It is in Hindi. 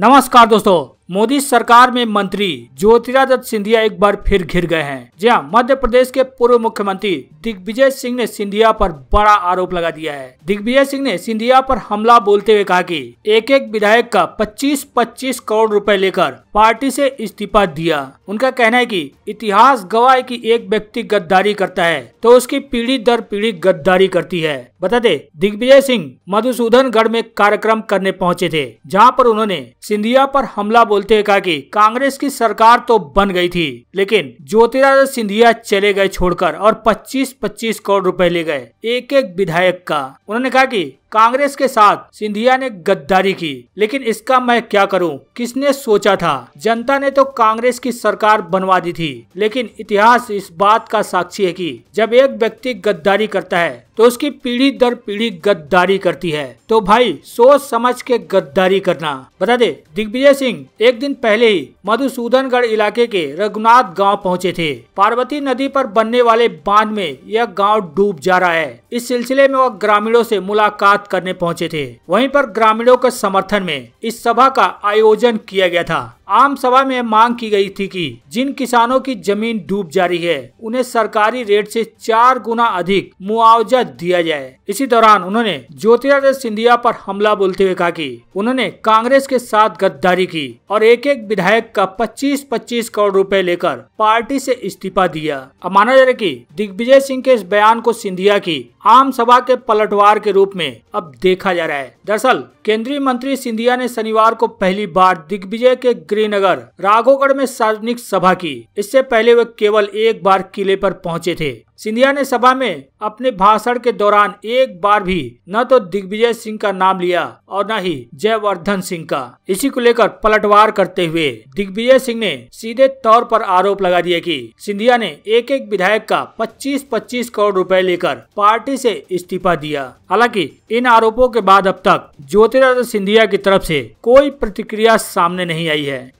नमस्कार दोस्तों मोदी सरकार में मंत्री ज्योतिरादित्य सिंधिया एक बार फिर घिर गए हैं जी हाँ मध्य प्रदेश के पूर्व मुख्यमंत्री दिग्विजय सिंह ने सिंधिया पर बड़ा आरोप लगा दिया है दिग्विजय सिंह ने सिंधिया पर हमला बोलते हुए कहा कि एक एक विधायक का 25-25 करोड़ रुपए लेकर पार्टी से इस्तीफा दिया उनका कहना है कि इतिहास गवाह है कि एक व्यक्ति गद्दारी करता है तो उसकी पीढ़ी दर पीढ़ी गद्दारी करती है बता दे दिग्विजय सिंह मधुसूदनगढ़ में कार्यक्रम करने पहुंचे थे जहां पर उन्होंने सिंधिया पर हमला बोल बोलते हुए कहा कि कांग्रेस की सरकार तो बन गई थी लेकिन ज्योतिरादित्य सिंधिया चले गए छोड़कर और 25-25 करोड़ रुपए ले गए एक एक विधायक का उन्होंने कहा कि कांग्रेस के साथ सिंधिया ने गद्दारी की लेकिन इसका मैं क्या करूं? किसने सोचा था जनता ने तो कांग्रेस की सरकार बनवा दी थी लेकिन इतिहास इस बात का साक्षी है कि जब एक व्यक्ति गद्दारी करता है तो उसकी पीढ़ी दर पीढ़ी गद्दारी करती है तो भाई सोच समझ के गद्दारी करना बता दे दिग्विजय सिंह एक दिन पहले ही मधुसूदनगढ़ इलाके के रघुनाथ गांव पहुंचे थे पार्वती नदी पर बनने वाले बांध में यह गांव डूब जा रहा है इस सिलसिले में वह ग्रामीणों से मुलाकात बात करने पहुंचे थे वहीं पर ग्रामीणों के समर्थन में इस सभा का आयोजन किया गया था आम सभा में मांग की गई थी कि जिन किसानों की जमीन डूब जा रही है उन्हें सरकारी रेट से चार गुना अधिक मुआवजा दिया जाए इसी दौरान उन्होंने ज्योतिरादित्य सिंधिया पर हमला बोलते हुए कहा कि उन्होंने कांग्रेस के साथ गद्दारी की और एक एक विधायक का 25-25 करोड़ रुपए लेकर पार्टी से इस्तीफा दिया अब माना जा रहा है की दिग्विजय सिंह के इस बयान को सिंधिया की आम सभा के पलटवार के रूप में अब देखा जा रहा है दरअसल केंद्रीय मंत्री सिंधिया ने शनिवार को पहली बार दिग्विजय के श्रीनगर राघोगढ़ में सार्वजनिक सभा की इससे पहले वे केवल एक बार किले पर पहुंचे थे सिंधिया ने सभा में अपने भाषण के दौरान एक बार भी न तो दिग्विजय सिंह का नाम लिया और न ही जयवर्धन सिंह का इसी को लेकर पलटवार करते हुए दिग्विजय सिंह ने सीधे तौर पर आरोप लगा दिया कि सिंधिया ने एक एक विधायक का 25-25 करोड़ रुपए लेकर पार्टी से इस्तीफा दिया हालांकि इन आरोपों के बाद अब तक ज्योतिरादित्य सिंधिया की तरफ से कोई प्रतिक्रिया सामने नहीं आई है